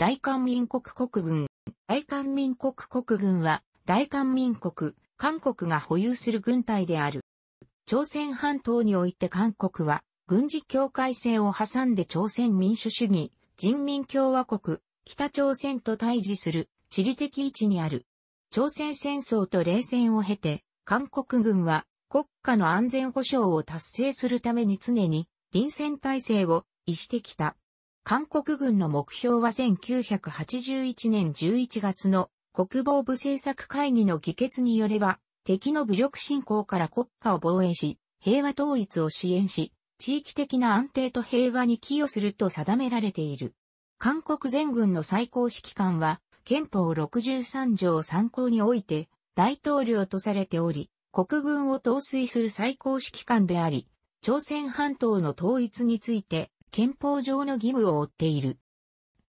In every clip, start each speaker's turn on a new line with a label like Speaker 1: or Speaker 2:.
Speaker 1: 大韓民国国軍。大韓民国国軍は、大韓民国、韓国が保有する軍隊である。朝鮮半島において韓国は、軍事境界線を挟んで朝鮮民主主義、人民共和国、北朝鮮と対峙する地理的位置にある。朝鮮戦争と冷戦を経て、韓国軍は国家の安全保障を達成するために常に臨戦態勢を意してきた。韓国軍の目標は1981年11月の国防部政策会議の議決によれば、敵の武力侵攻から国家を防衛し、平和統一を支援し、地域的な安定と平和に寄与すると定められている。韓国全軍の最高指揮官は、憲法63条を参考において、大統領とされており、国軍を統帥する最高指揮官であり、朝鮮半島の統一について、憲法上の義務を負っている。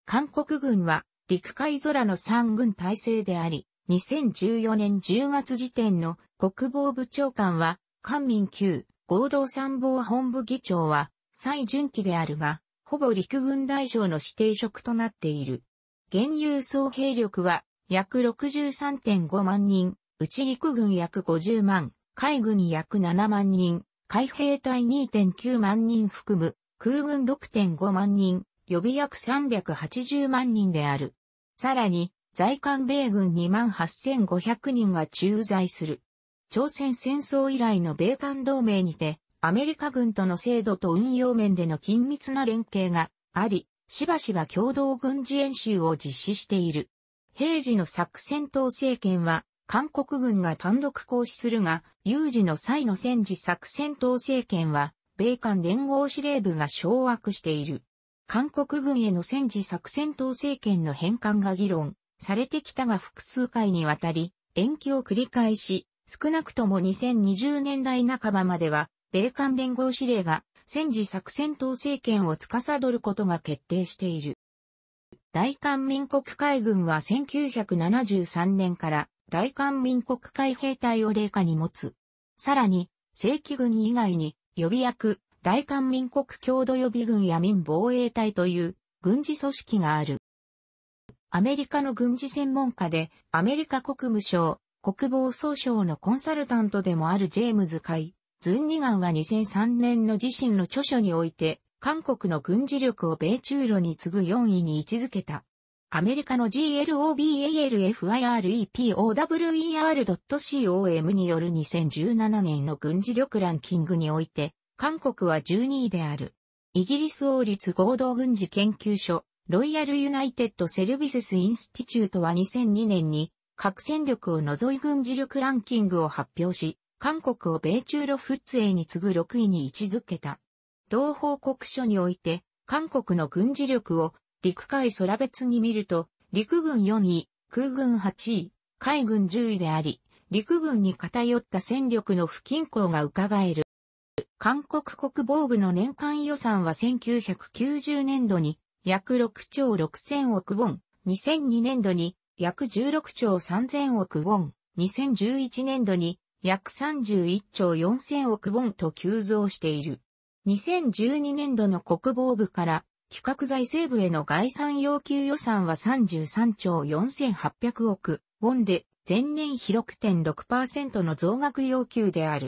Speaker 1: 韓国軍は陸海空の三軍体制であり、2014年10月時点の国防部長官は、官民級合同参謀本部議長は、蔡順基であるが、ほぼ陸軍大将の指定職となっている。現有総兵力は約63.5万人、うち陸軍約50万、海軍約7万人、海兵隊2.9万人含む空軍6.5万人、予備役380万人である。さらに、在韓米軍28,500人が駐在する。朝鮮戦争以来の米韓同盟にて、アメリカ軍との制度と運用面での緊密な連携があり、しばしば共同軍事演習を実施している。平時の作戦党政権は、韓国軍が単独行使するが、有事の際の戦時作戦党政権は、米韓連合司令部が掌握している。韓国軍への戦時作戦等政権の返還が議論されてきたが複数回にわたり延期を繰り返し、少なくとも2020年代半ばまでは、米韓連合司令が戦時作戦等政権を司ることが決定している。大韓民国海軍は1973年から大韓民国海兵隊を霊下に持つ。さらに、正規軍以外に予備役、大韓民国郷土予備軍や民防衛隊という軍事組織がある。アメリカの軍事専門家で、アメリカ国務省、国防総省のコンサルタントでもあるジェームズ・カイ、ズンニガンは2003年の自身の著書において、韓国の軍事力を米中路に次ぐ4位に位置づけた。アメリカの GLOBALFIREPOWER.com による2017年の軍事力ランキングにおいて、韓国は12位である。イギリス王立合同軍事研究所、ロイヤルユナイテッドセルビセスインスティチュートは2002年に、核戦力を除い軍事力ランキングを発表し、韓国を米中ロフッツ営に次ぐ6位に位置づけた。同報告書において、韓国の軍事力を陸海空別に見ると、陸軍4位、空軍8位、海軍10位であり、陸軍に偏った戦力の不均衡が伺える。韓国国防部の年間予算は1990年度に約6兆6000億ウォン、2002年度に約16兆3000億ウォン、2011年度に約31兆4000億ウォンと急増している。2012年度の国防部から企画財政部への概算要求予算は33兆4800億ウォンで、前年比6.6%の増額要求である。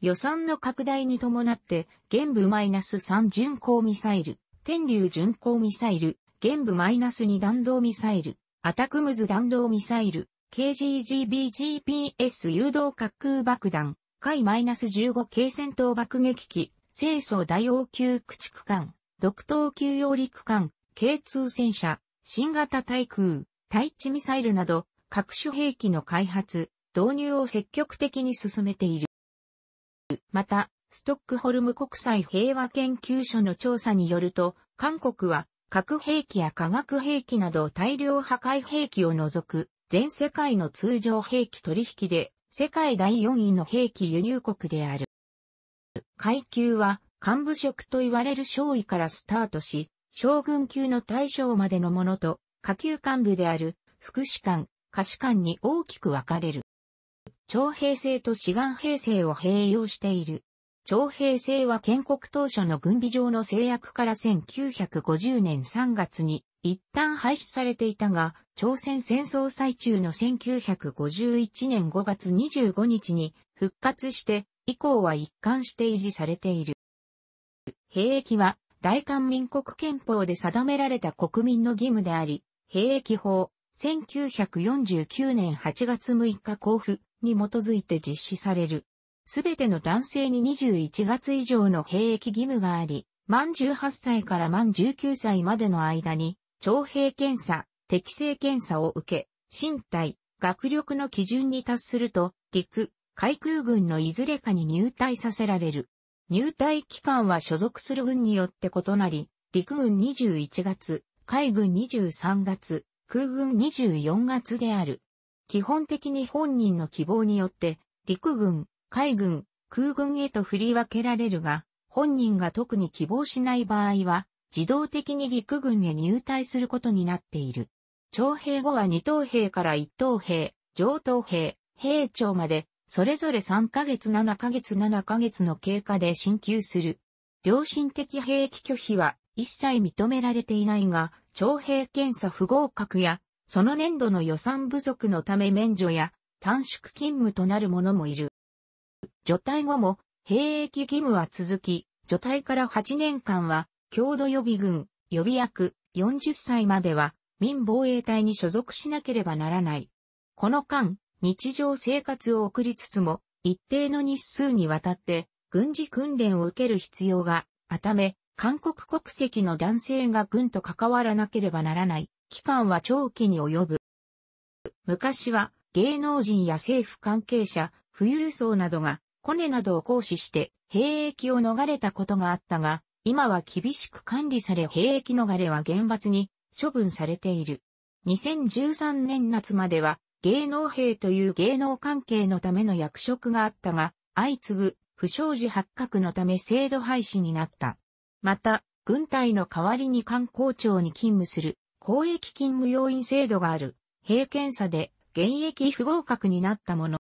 Speaker 1: 予算の拡大に伴って、玄武マイナス -3 巡航ミサイル、天竜巡航ミサイル、玄武マイナス -2 弾道ミサイル、アタクムズ弾道ミサイル、KGGBGPS 誘導滑空爆弾、海マイナス -15 系戦闘爆撃機、清掃大応急駆逐艦、独島級揚陸艦、K2 戦車、新型対空、対地ミサイルなど、各種兵器の開発、導入を積極的に進めている。また、ストックホルム国際平和研究所の調査によると、韓国は核兵器や化学兵器など大量破壊兵器を除く全世界の通常兵器取引で世界第4位の兵器輸入国である。階級は幹部職と言われる少尉からスタートし、将軍級の大将までのものと、下級幹部である、副士官、下士官に大きく分かれる。徴兵制と志願兵制を併用している。徴兵制は建国当初の軍備上の制約から1950年3月に一旦廃止されていたが、朝鮮戦争最中の1951年5月25日に復活して、以降は一貫して維持されている。兵役は大韓民国憲法で定められた国民の義務であり、兵役法、1949年8月6日交付に基づいて実施される。すべての男性に21月以上の兵役義務があり、満18歳から満19歳までの間に、徴兵検査、適正検査を受け、身体、学力の基準に達すると、陸、海空軍のいずれかに入隊させられる。入隊期間は所属する軍によって異なり、陸軍21月、海軍23月、空軍24月である。基本的に本人の希望によって、陸軍、海軍、空軍へと振り分けられるが、本人が特に希望しない場合は、自動的に陸軍へ入隊することになっている。徴兵後は二等兵から一等兵、上等兵、兵長までそれぞれ3ヶ月7ヶ月7ヶ月の経過で進級する。良心的兵役拒否は一切認められていないが、徴兵検査不合格や、その年度の予算不足のため免除や短縮勤務となる者もいる。除隊後も兵役義務は続き、除隊から8年間は、郷土予備軍、予備役、40歳までは、民防衛隊に所属しなければならない。この間、日常生活を送りつつも、一定の日数にわたって軍事訓練を受ける必要があため、韓国国籍の男性が軍と関わらなければならない期間は長期に及ぶ。昔は芸能人や政府関係者、富裕層などがコネなどを行使して兵役を逃れたことがあったが、今は厳しく管理され兵役逃れは厳罰に処分されている。2013年夏までは芸能兵という芸能関係のための役職があったが、相次ぐ不祥事発覚のため制度廃止になった。また、軍隊の代わりに官公庁に勤務する公益勤務要員制度がある、兵検査で現役不合格になったもの。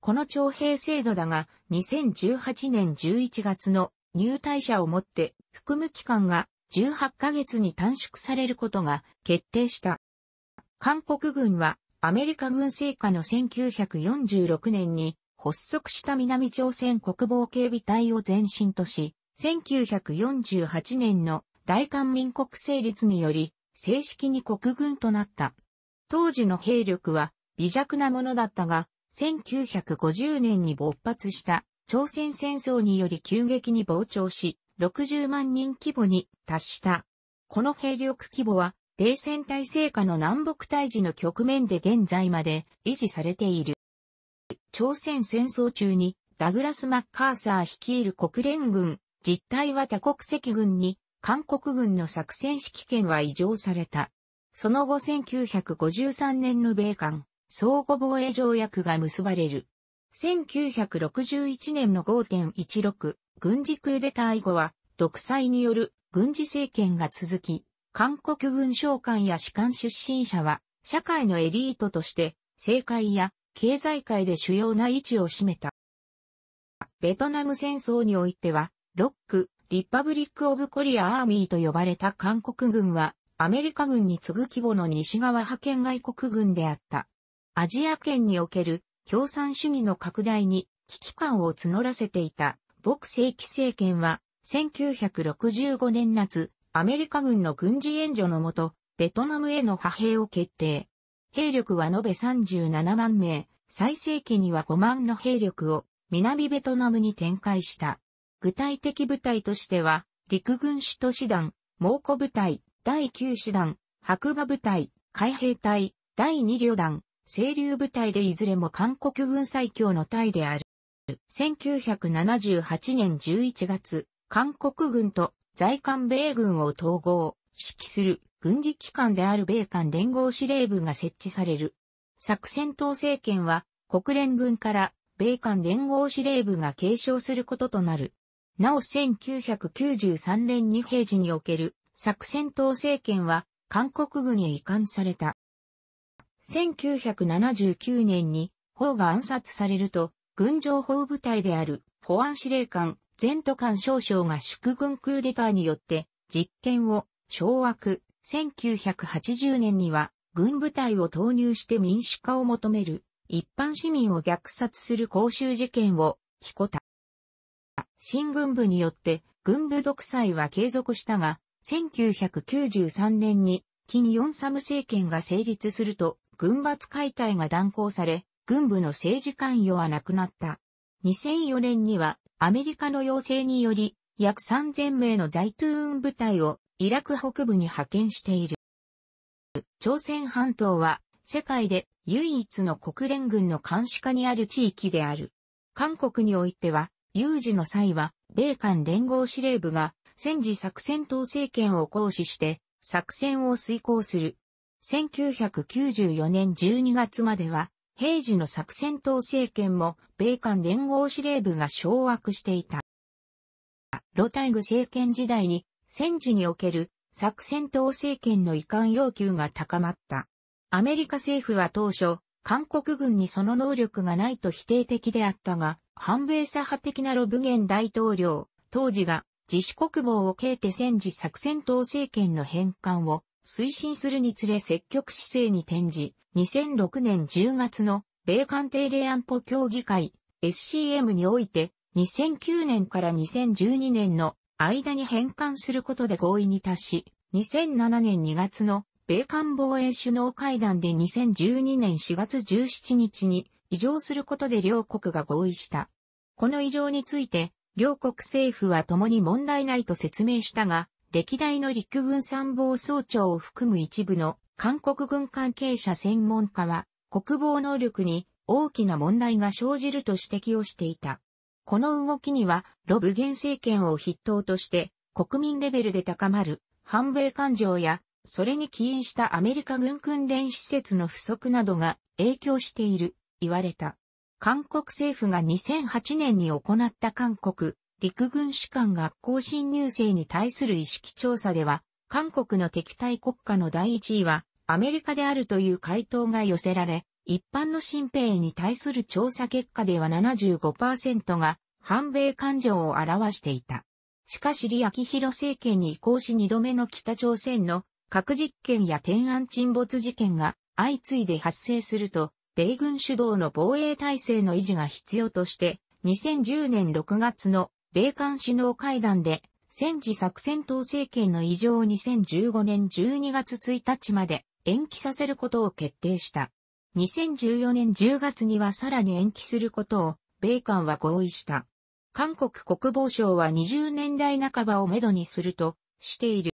Speaker 1: この徴兵制度だが、2018年11月の入隊者をもって服務期間が18ヶ月に短縮されることが決定した。韓国軍はアメリカ軍政下の1946年に発足した南朝鮮国防警備隊を前身とし、1948年の大韓民国成立により正式に国軍となった。当時の兵力は微弱なものだったが、1950年に勃発した朝鮮戦争により急激に膨張し、60万人規模に達した。この兵力規模は冷戦体制下の南北対峙の局面で現在まで維持されている。朝鮮戦争中にダグラス・マッカーサー率いる国連軍、実態は多国籍軍に韓国軍の作戦指揮権は移譲された。その後1953年の米韓相互防衛条約が結ばれる。1961年の5.16軍事クーデター以後は独裁による軍事政権が続き、韓国軍将官や士官出身者は、社会のエリートとして、政界や経済界で主要な位置を占めた。ベトナム戦争においては、ロック、リパブリック・オブ・コリア・アーミーと呼ばれた韓国軍は、アメリカ軍に次ぐ規模の西側派遣外国軍であった。アジア圏における共産主義の拡大に危機感を募らせていた、朴正規政権は、1965年夏、アメリカ軍の軍事援助のもと、ベトナムへの派兵を決定。兵力は延べ37万名、最盛期には5万の兵力を南ベトナムに展開した。具体的部隊としては、陸軍首都師団、猛虎部隊、第9師団、白馬部隊、海兵隊、第2旅団、清流部隊でいずれも韓国軍最強の隊である。1978年11月、韓国軍と在韓米軍を統合、指揮する軍事機関である米韓連合司令部が設置される。作戦統制権は国連軍から米韓連合司令部が継承することとなる。なお1993年に平時における作戦統制権は韓国軍へ移管された。1979年に法が暗殺されると、軍情報部隊である保安司令官前途官少将が祝軍クーデターによって実権を掌握、1980年には軍部隊を投入して民主化を求める一般市民を虐殺する公衆事件を聞こた。新軍部によって軍部独裁は継続したが、1993年に金ヨンサム政権が成立すると、軍閥解体が断行され、軍部の政治関与はなくなった。2004年にはアメリカの要請により、約3000名の在イトゥーン部隊をイラク北部に派遣している。朝鮮半島は世界で唯一の国連軍の監視下にある地域である。韓国においては、有事の際は、米韓連合司令部が戦時作戦統制権を行使して作戦を遂行する。1994年12月までは平時の作戦党政権も米韓連合司令部が掌握していた。ロタイ政権時代に戦時における作戦党政権の移管要求が高まった。アメリカ政府は当初、韓国軍にその能力がないと否定的であったが、反米左派的なロブゲン大統領、当時が自主国防を経て戦時作戦党政権の返還を推進するにつれ積極姿勢に転じ、2006年10月の米韓定例安保協議会 SCM において、2009年から2012年の間に返還することで合意に達し、2007年2月の米韓防衛首脳会談で2012年4月17日に異常することで両国が合意した。この異常について、両国政府は共に問題ないと説明したが、歴代の陸軍参謀総長を含む一部の韓国軍関係者専門家は、国防能力に大きな問題が生じると指摘をしていた。この動きには、ロブゲン政権を筆頭として、国民レベルで高まる、反米感情や、それに起因したアメリカ軍訓練施設の不足などが影響している、言われた。韓国政府が2008年に行った韓国陸軍士官学校新入生に対する意識調査では、韓国の敵対国家の第一位はアメリカであるという回答が寄せられ、一般の新兵に対する調査結果では75%が反米感情を表していた。しかし李明弘政権に移行し二度目の北朝鮮の核実験や天安沈没事件が相次いで発生すると、米軍主導の防衛体制の維持が必要として、2010年6月の米韓首脳会談で、戦時作戦統政権の異常を2015年12月1日まで延期させることを決定した。2014年10月にはさらに延期することを、米韓は合意した。韓国国防省は20年代半ばをめどにするとしている。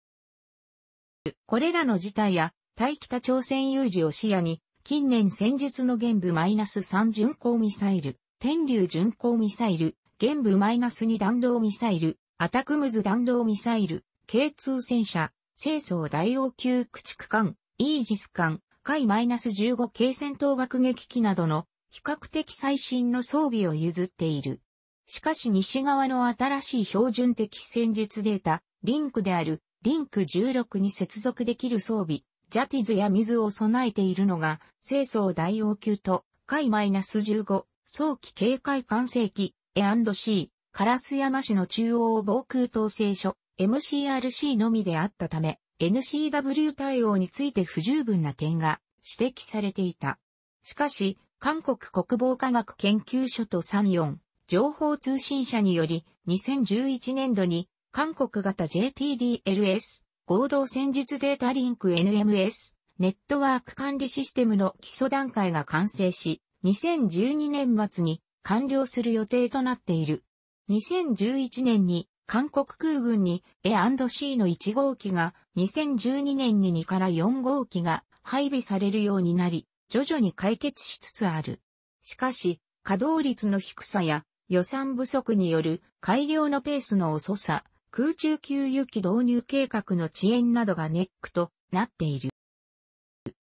Speaker 1: これらの事態や対北朝鮮有事を視野に、近年戦術の玄武 -3 巡航ミサイル、天竜巡航ミサイル、玄武 -2 弾道ミサイル、アタクムズ弾道ミサイル、K2 戦車、清掃大王級駆逐艦、イージス艦、海 -15 系戦闘爆撃機などの比較的最新の装備を譲っている。しかし西側の新しい標準的戦術データ、リンクである、リンク16に接続できる装備、ジャティズや水を備えているのが、清掃大王級と、海 -15、早期警戒管制機、A&C、烏山市の中央防空統制所、MCRC のみであったため、NCW 対応について不十分な点が指摘されていた。しかし、韓国国防科学研究所と34情報通信社により、2011年度に韓国型 JTDLS 合同戦術データリンク NMS ネットワーク管理システムの基礎段階が完成し、2012年末に完了する予定となっている。2011年に韓国空軍に A&C の1号機が2012年に2から4号機が配備されるようになり、徐々に解決しつつある。しかし、稼働率の低さや予算不足による改良のペースの遅さ、空中給油機導入計画の遅延などがネックとなっている。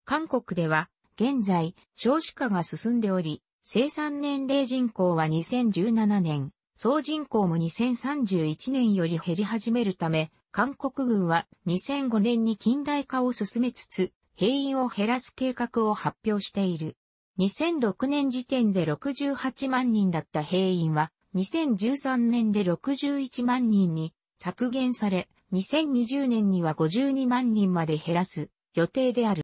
Speaker 1: 韓国では現在少子化が進んでおり、生産年齢人口は2017年、総人口も2031年より減り始めるため、韓国軍は2005年に近代化を進めつつ、兵員を減らす計画を発表している。2006年時点で68万人だった兵員は、2013年で61万人に削減され、2020年には52万人まで減らす予定である。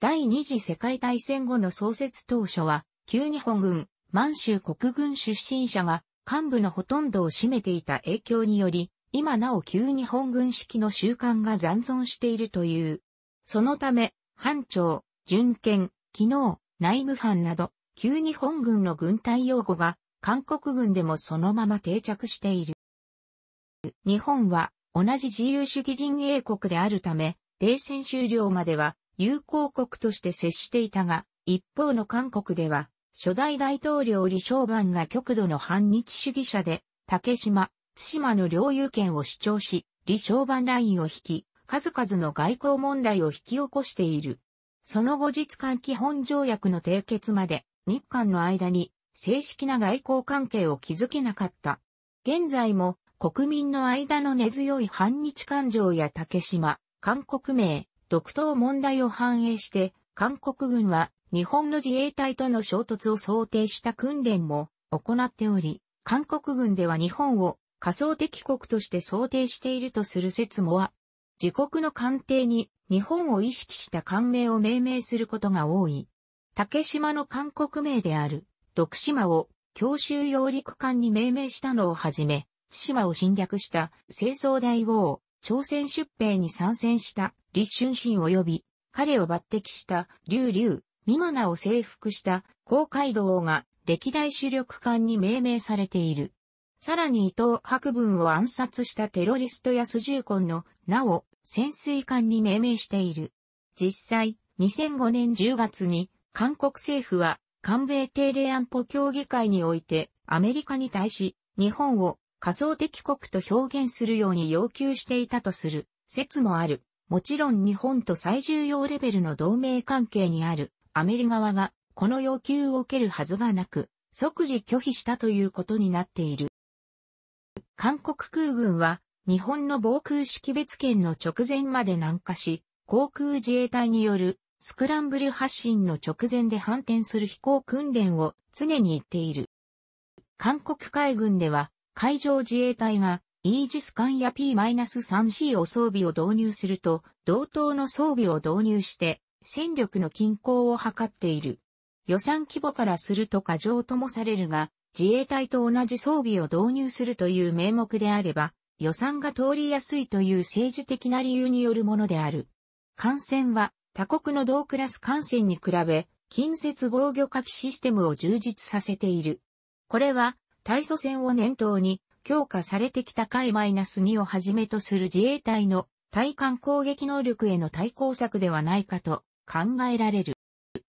Speaker 1: 第二次世界大戦後の創設当初は、旧日本軍、満州国軍出身者が幹部のほとんどを占めていた影響により、今なお旧日本軍式の習慣が残存しているという。そのため、班長、巡検、機能、内務班など、旧日本軍の軍隊用語が、韓国軍でもそのまま定着している。日本は、同じ自由主義陣営国であるため、冷戦終了までは、友好国として接していたが、一方の韓国では、初代大統領李承晩が極度の反日主義者で、竹島、津島の領有権を主張し、李承晩ラインを引き、数々の外交問題を引き起こしている。その後日韓基本条約の締結まで、日韓の間に正式な外交関係を築けなかった。現在も国民の間の根強い反日感情や竹島、韓国名、独島問題を反映して、韓国軍は日本の自衛隊との衝突を想定した訓練も行っており、韓国軍では日本を仮想敵国として想定しているとする説もあ、自国の艦艇に日本を意識した艦名を命名することが多い。竹島の韓国名である、徳島を強襲揚陸艦に命名したのをはじめ、津島を侵略した清掃大王、朝鮮出兵に参戦した立春心及び、彼を抜擢した劉竜、ミマナを征服した公海道が歴代主力艦に命名されている。さらに伊藤博文を暗殺したテロリストやスジーコンの名を潜水艦に命名している。実際、2005年10月に韓国政府は韓米定例安保協議会においてアメリカに対し日本を仮想敵国と表現するように要求していたとする説もある。もちろん日本と最重要レベルの同盟関係にあるアメリカ側がこの要求を受けるはずがなく、即時拒否したということになっている。韓国空軍は日本の防空識別圏の直前まで南下し、航空自衛隊によるスクランブル発進の直前で反転する飛行訓練を常に言っている。韓国海軍では海上自衛隊がイージス艦や P-3C を装備を導入すると、同等の装備を導入して、戦力の均衡を図っている。予算規模からすると過剰ともされるが、自衛隊と同じ装備を導入するという名目であれば、予算が通りやすいという政治的な理由によるものである。艦船は他国の同クラス艦船に比べ、近接防御火器システムを充実させている。これは、対祖船を念頭に、強化されてきた海 -2 をはじめとする自衛隊の対艦攻撃能力への対抗策ではないかと考えられる。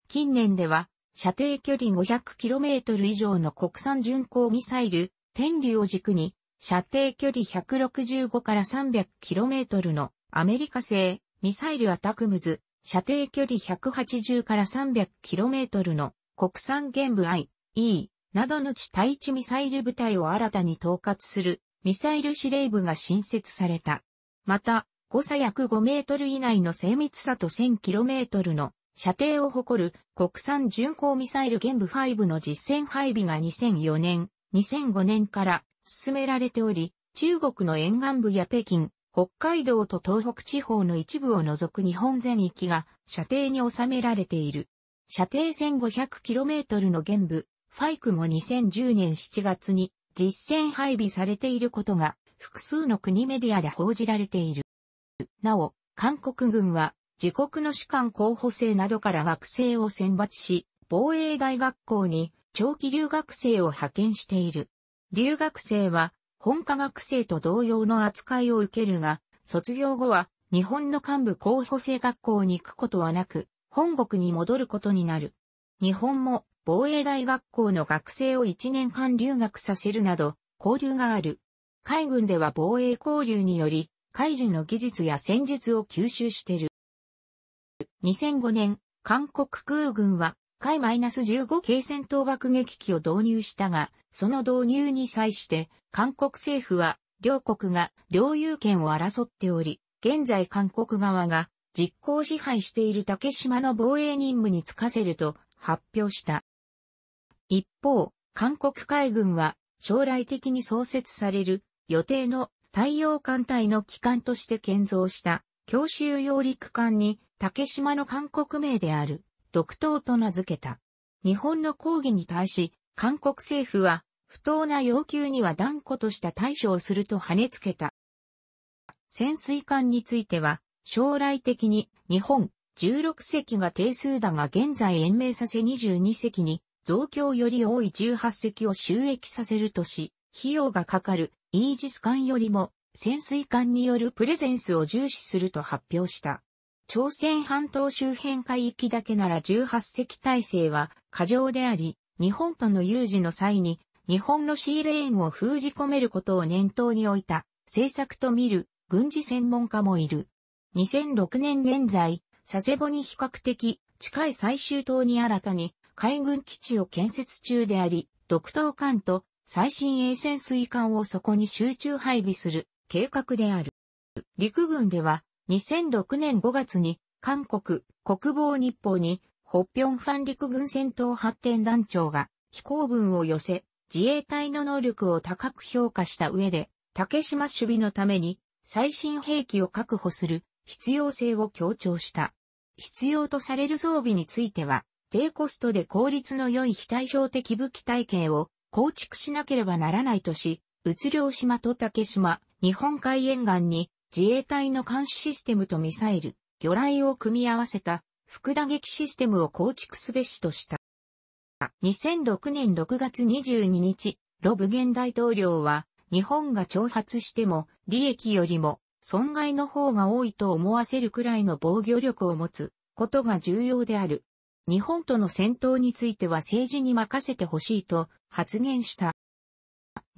Speaker 1: 近年では、射程距離 500km 以上の国産巡航ミサイル、天竜を軸に、射程距離165から 300km のアメリカ製ミサイルアタクムズ、射程距離180から 300km の国産玄武 IE などの地対地ミサイル部隊を新たに統括するミサイル司令部が新設された。また、誤差約5メートル以内の精密さと1 0 0 0キロメートルの射程を誇る国産巡航ミサイル玄武5の実戦配備が2004年、2005年から進められており、中国の沿岸部や北京、北海道と東北地方の一部を除く日本全域が射程に収められている。射程 1500km の玄武ファイクも2010年7月に実戦配備されていることが複数の国メディアで報じられている。なお、韓国軍は自国の主官候補生などから学生を選抜し、防衛大学校に長期留学生を派遣している。留学生は本科学生と同様の扱いを受けるが、卒業後は日本の幹部候補生学校に行くことはなく、本国に戻ることになる。日本も防衛大学校の学生を1年間留学させるなど、交流がある。海軍では防衛交流により、海事の技術や戦術を吸収してる。2005年、韓国空軍は、海 -15 系戦闘爆撃機を導入したが、その導入に際して、韓国政府は、両国が領有権を争っており、現在韓国側が実行支配している竹島の防衛任務に就かせると発表した。一方、韓国海軍は将来的に創設される予定の太陽艦隊の機関として建造した強襲揚陸艦に竹島の韓国名である独島と名付けた。日本の抗議に対し韓国政府は不当な要求には断固とした対処をすると跳ねつけた。潜水艦については将来的に日本16隻が定数だが現在延命させ22隻に増強より多い18隻を収益させるとし、費用がかかるイージス艦よりも潜水艦によるプレゼンスを重視すると発表した。朝鮮半島周辺海域だけなら18隻体制は過剰であり、日本との有事の際に日本のシーレーンを封じ込めることを念頭に置いた政策と見る軍事専門家もいる。2006年現在、佐世保に比較的近い最終島に新たに海軍基地を建設中であり、独島艦と最新鋭潜水艦をそこに集中配備する計画である。陸軍では2006年5月に韓国国防日報にホッピョンファン陸軍戦闘発展団長が寄稿文を寄せ、自衛隊の能力を高く評価した上で、竹島守備のために最新兵器を確保する必要性を強調した。必要とされる装備については、低コストで効率の良い非対称的武器体系を構築しなければならないとし、宇領島と竹島、日本海沿岸に自衛隊の監視システムとミサイル、魚雷を組み合わせた副打撃システムを構築すべしとした。2006年6月22日、ロブゲン大統領は、日本が挑発しても、利益よりも、損害の方が多いと思わせるくらいの防御力を持つことが重要である、日本との戦闘については政治に任せてほしいと発言した。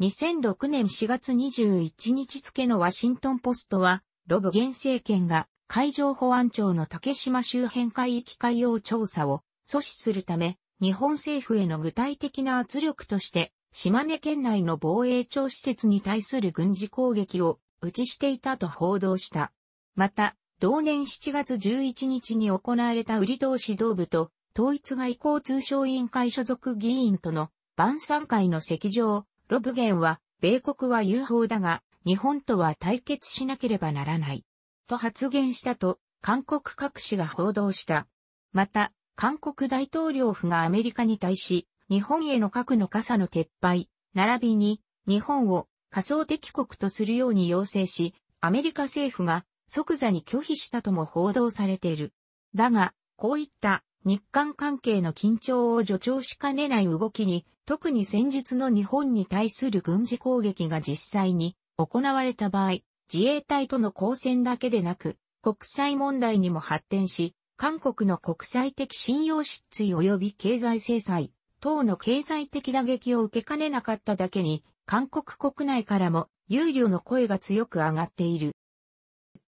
Speaker 1: 2006年4月21日付のワシントンポストは、ロブ現政権が海上保安庁の竹島周辺海域海洋調査を阻止するため、日本政府への具体的な圧力として、島根県内の防衛庁施設に対する軍事攻撃を打ちしていたと報道した。また、同年7月11日に行われた売り通し道部と統一外交通商委員会所属議員との晩餐会の席上、ロブゲンは、米国は友邦だが、日本とは対決しなければならない。と発言したと、韓国各紙が報道した。また、韓国大統領府がアメリカに対し、日本への核の傘の撤廃、並びに、日本を仮想敵国とするように要請し、アメリカ政府が即座に拒否したとも報道されている。だが、こういった日韓関係の緊張を助長しかねない動きに、特に先日の日本に対する軍事攻撃が実際に行われた場合、自衛隊との交戦だけでなく、国際問題にも発展し、韓国の国際的信用失墜及び経済制裁等の経済的打撃を受けかねなかっただけに、韓国国内からも憂慮の声が強く上がっている。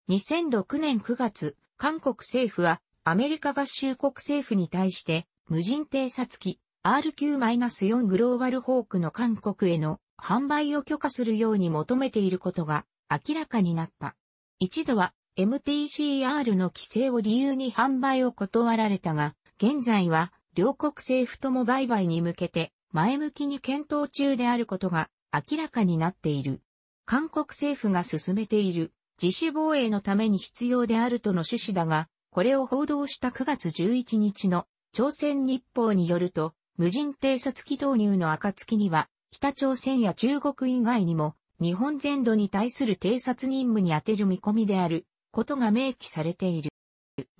Speaker 1: 2006年9月、韓国政府はアメリカ合衆国政府に対して、無人偵察機 RQ-4 グローバルホークの韓国への販売を許可するように求めていることが明らかになった。一度は MTCR の規制を理由に販売を断られたが、現在は両国政府とも売買に向けて前向きに検討中であることが明らかになっている。韓国政府が進めている自主防衛のために必要であるとの趣旨だが、これを報道した9月11日の朝鮮日報によると、無人偵察機導入の暁には、北朝鮮や中国以外にも、日本全土に対する偵察任務に充てる見込みである、ことが明記されている。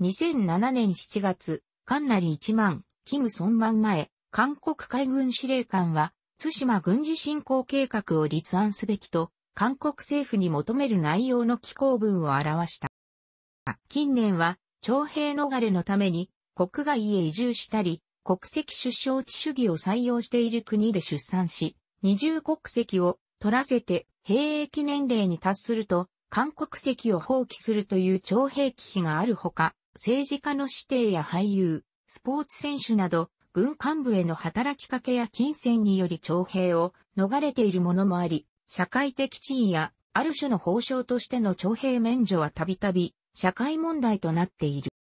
Speaker 1: 2007年7月、ナリ1万、キム・ソンマン前、韓国海軍司令官は、津島軍事侵攻計画を立案すべきと、韓国政府に求める内容の寄稿文を表した。近年は、徴兵逃れのために国外へ移住したり、国籍出生地主義を採用している国で出産し、二重国籍を取らせて兵役年齢に達すると、韓国籍を放棄するという徴兵忌避があるほか、政治家の指定や俳優、スポーツ選手など、軍幹部への働きかけや金銭により徴兵を逃れているものもあり、社会的地位やある種の報奨としての徴兵免除はたびたび社会問題となっている。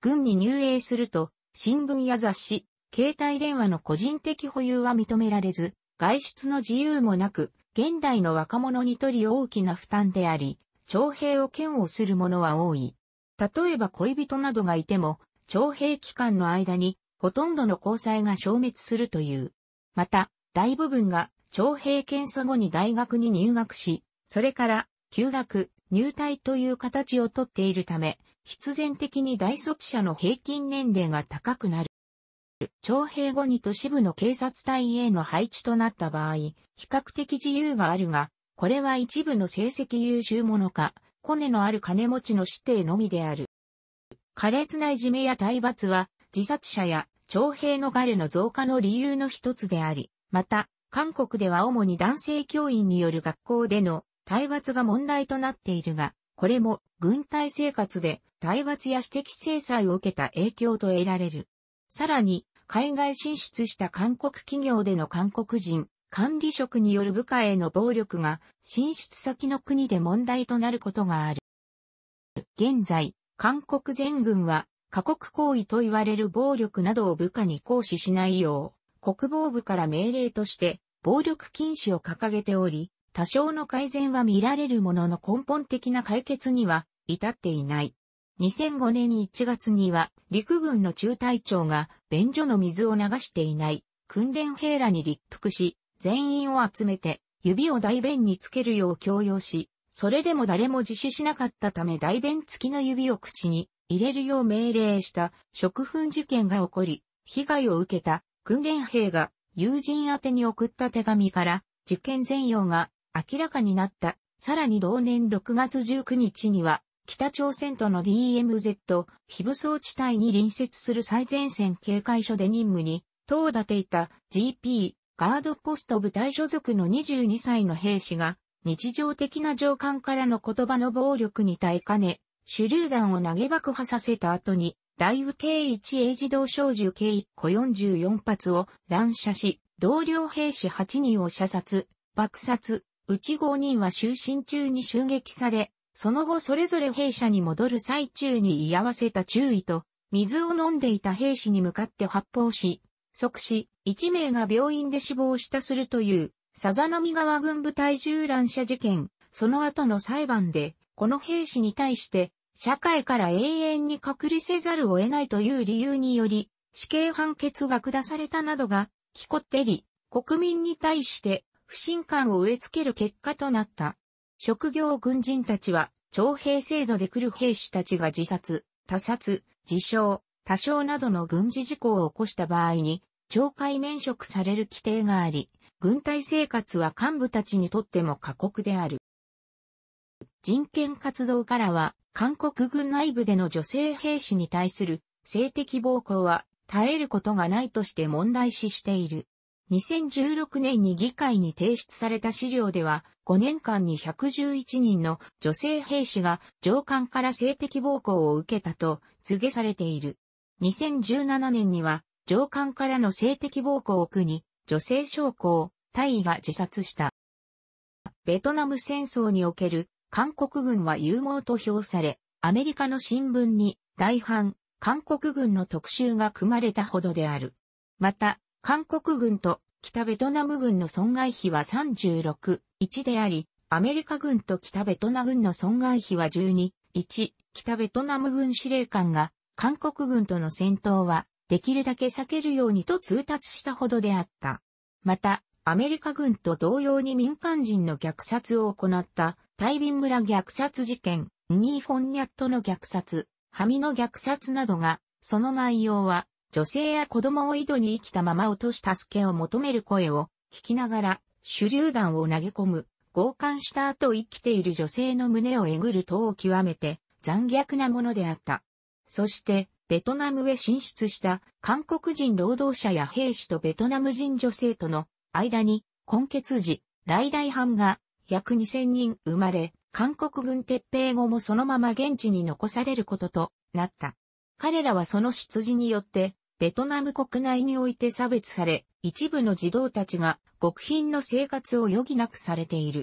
Speaker 1: 軍に入営すると、新聞や雑誌、携帯電話の個人的保有は認められず、外出の自由もなく、現代の若者にとり大きな負担であり、徴兵を嫌悪する者は多い。例えば恋人などがいても、徴兵期間の間に、ほとんどの交際が消滅するという。また、大部分が徴兵検査後に大学に入学し、それから休学、入隊という形をとっているため、必然的に大卒者の平均年齢が高くなる。徴兵後に都市部の警察隊への配置となった場合、比較的自由があるが、これは一部の成績優秀者か、コネのある金持ちの指定のみである。苛烈ないじめや体罰は、自殺者や徴兵のガレの増加の理由の一つであり、また、韓国では主に男性教員による学校での体罰が問題となっているが、これも軍隊生活で体罰や私的制裁を受けた影響と得られる。さらに、海外進出した韓国企業での韓国人、管理職による部下への暴力が進出先の国で問題となることがある。現在、韓国全軍は過酷行為と言われる暴力などを部下に行使しないよう、国防部から命令として暴力禁止を掲げており、多少の改善は見られるものの根本的な解決には至っていない。2005年1月には陸軍の中隊長が便所の水を流していない訓練兵らに立腹し、全員を集めて指を大便につけるよう強要し、それでも誰も自首しなかったため大便付きの指を口に入れるよう命令した食粉事件が起こり、被害を受けた訓練兵が友人宛に送った手紙から事件全容が明らかになった。さらに同年6月19日には、北朝鮮との DMZ、非武装地帯に隣接する最前線警戒所で任務に、当立ていた GP、ガードポスト部隊所属の22歳の兵士が、日常的な上官からの言葉の暴力に耐えかね、手榴弾を投げ爆破させた後に、大雨計 1A 自動小銃計1個44発を乱射し、同僚兵士8人を射殺、爆殺、うち5人は就寝中に襲撃され、その後それぞれ兵舎に戻る最中に居合わせた注意と、水を飲んでいた兵士に向かって発砲し、即死、1名が病院で死亡したするという、さざ波川軍部隊銃乱射事件、その後の裁判で、この兵士に対して、社会から永遠に隔離せざるを得ないという理由により、死刑判決が下されたなどが、ひこってり、国民に対して、不信感を植え付ける結果となった。職業軍人たちは、徴兵制度で来る兵士たちが自殺、他殺、自傷、多傷などの軍事事故を起こした場合に、懲戒免職される規定があり、軍隊生活は幹部たちにとっても過酷である。人権活動からは、韓国軍内部での女性兵士に対する性的暴行は耐えることがないとして問題視している。2016年に議会に提出された資料では、5年間に111人の女性兵士が上官から性的暴行を受けたと告げされている。2017年には、上官からの性的暴行を苦に、女性将校、大尉が自殺した。ベトナム戦争における韓国軍は有望と評され、アメリカの新聞に大半、韓国軍の特集が組まれたほどである。また、韓国軍と北ベトナム軍の損害費は36、1であり、アメリカ軍と北ベトナム軍の損害費は12、1、北ベトナム軍司令官が、韓国軍との戦闘は、できるだけ避けるようにと通達したほどであった。また、アメリカ軍と同様に民間人の虐殺を行った、大便村虐殺事件、ニーフォンニャットの虐殺、ハミの虐殺などが、その内容は、女性や子供を井戸に生きたまま落とし助けを求める声を聞きながら手榴弾を投げ込む、強姦した後生きている女性の胸をえぐる党を極めて残虐なものであった。そして、ベトナムへ進出した韓国人労働者や兵士とベトナム人女性との間に、根血時、来大藩が約2000人生まれ、韓国軍撤兵後もそのまま現地に残されることとなった。彼らはその出自によってベトナム国内において差別され、一部の児童たちが極貧の生活を余儀なくされている。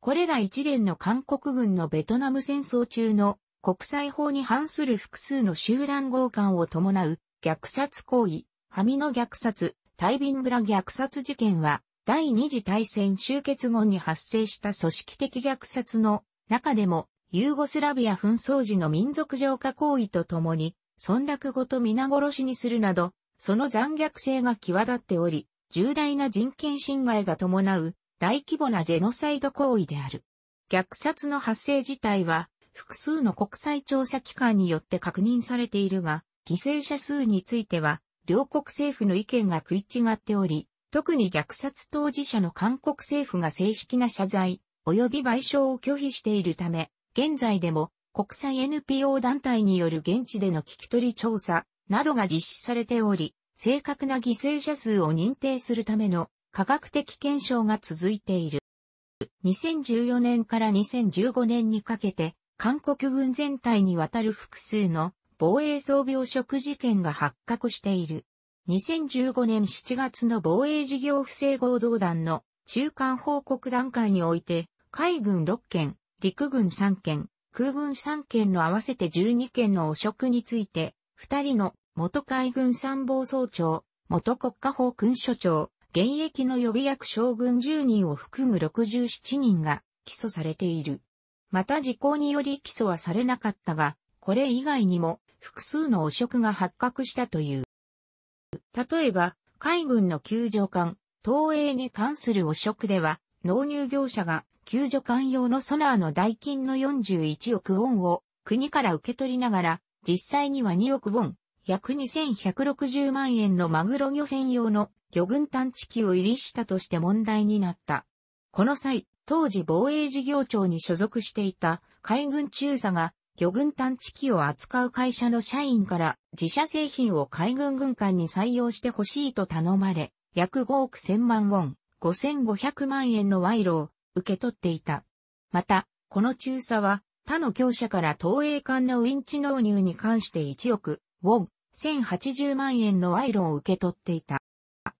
Speaker 1: これら一連の韓国軍のベトナム戦争中の国際法に反する複数の集団強姦を伴う虐殺行為、ハミの虐殺、タイビンラ虐殺事件は第二次大戦終結後に発生した組織的虐殺の中でもユーゴスラビア紛争時の民族浄化行為とともに村落ごと皆殺しにするなど、その残虐性が際立っており、重大な人権侵害が伴う大規模なジェノサイド行為である。虐殺の発生自体は複数の国際調査機関によって確認されているが、犠牲者数については両国政府の意見が食い違っており、特に虐殺当事者の韓国政府が正式な謝罪及び賠償を拒否しているため、現在でも国際 NPO 団体による現地での聞き取り調査などが実施されており、正確な犠牲者数を認定するための科学的検証が続いている。2014年から2015年にかけて、韓国軍全体にわたる複数の防衛装備汚職事件が発覚している。2015年7月の防衛事業不正合同団の中間報告段階において、海軍6件、陸軍3件、空軍3件の合わせて12件の汚職について、2人の元海軍参謀総長、元国家法勲所長、現役の予備役将軍10人を含む67人が起訴されている。また時効により起訴はされなかったが、これ以外にも複数の汚職が発覚したという。例えば、海軍の救助艦、東映に関する汚職では、納入業者が救助艦用のソナーの代金の41億ウォンを国から受け取りながら、実際には2億ウォン、約2160万円のマグロ漁船用の魚群探知機を入りしたとして問題になった。この際、当時防衛事業庁に所属していた海軍中佐が魚群探知機を扱う会社の社員から自社製品を海軍軍艦に採用してほしいと頼まれ、約5億1000万ウォン、5500万円の賄賂を受け取っていた。また、この中佐は、他の業者から東映館のウインチ納入に関して1億、ウォン、1080万円の賄賂を受け取っていた。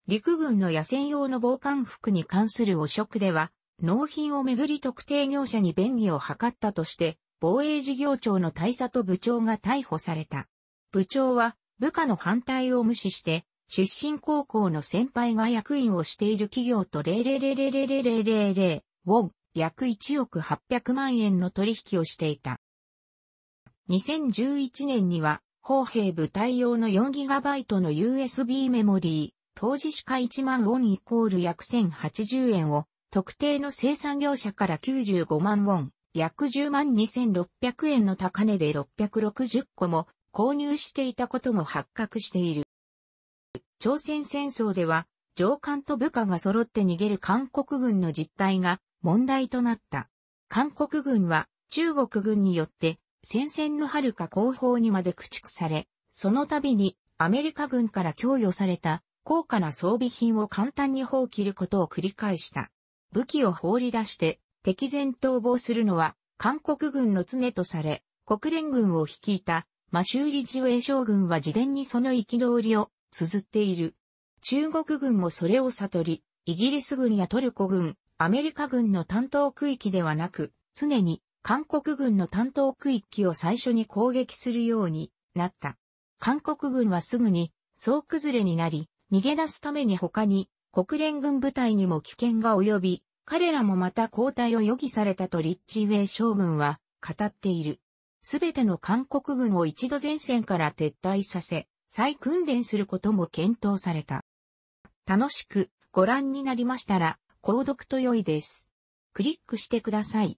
Speaker 1: 陸軍の野戦用の防寒服に関する汚職では、納品をめぐり特定業者に便宜を図ったとして、防衛事業庁の大佐と部長が逮捕された。部長は部下の反対を無視して、出身高校の先輩が役員をしている企業と000000000ウォン、約1億800万円の取引をしていた。2011年には、砲兵部隊用の 4GB の USB メモリー、当時しか1万ウォンイコール約1080円を、特定の生産業者から95万ウォン、約10万2600円の高値で660個も購入していたことも発覚している。朝鮮戦争では、上官と部下が揃って逃げる韓国軍の実態が問題となった。韓国軍は中国軍によって戦線の遥か後方にまで駆逐され、その度にアメリカ軍から供与された高価な装備品を簡単に放棄ることを繰り返した。武器を放り出して敵前逃亡するのは韓国軍の常とされ、国連軍を率いたマシューリェ衛将軍は事前にその憤りを綴っている。中国軍もそれを悟り、イギリス軍やトルコ軍、アメリカ軍の担当区域ではなく、常に韓国軍の担当区域を最初に攻撃するようになった。韓国軍はすぐに総崩れになり、逃げ出すために他に国連軍部隊にも危険が及び、彼らもまた交代を余儀されたとリッチウェイ将軍は語っている。すべての韓国軍を一度前線から撤退させ、再訓練することも検討された。楽しくご覧になりましたら、購読と良いです。クリックしてください。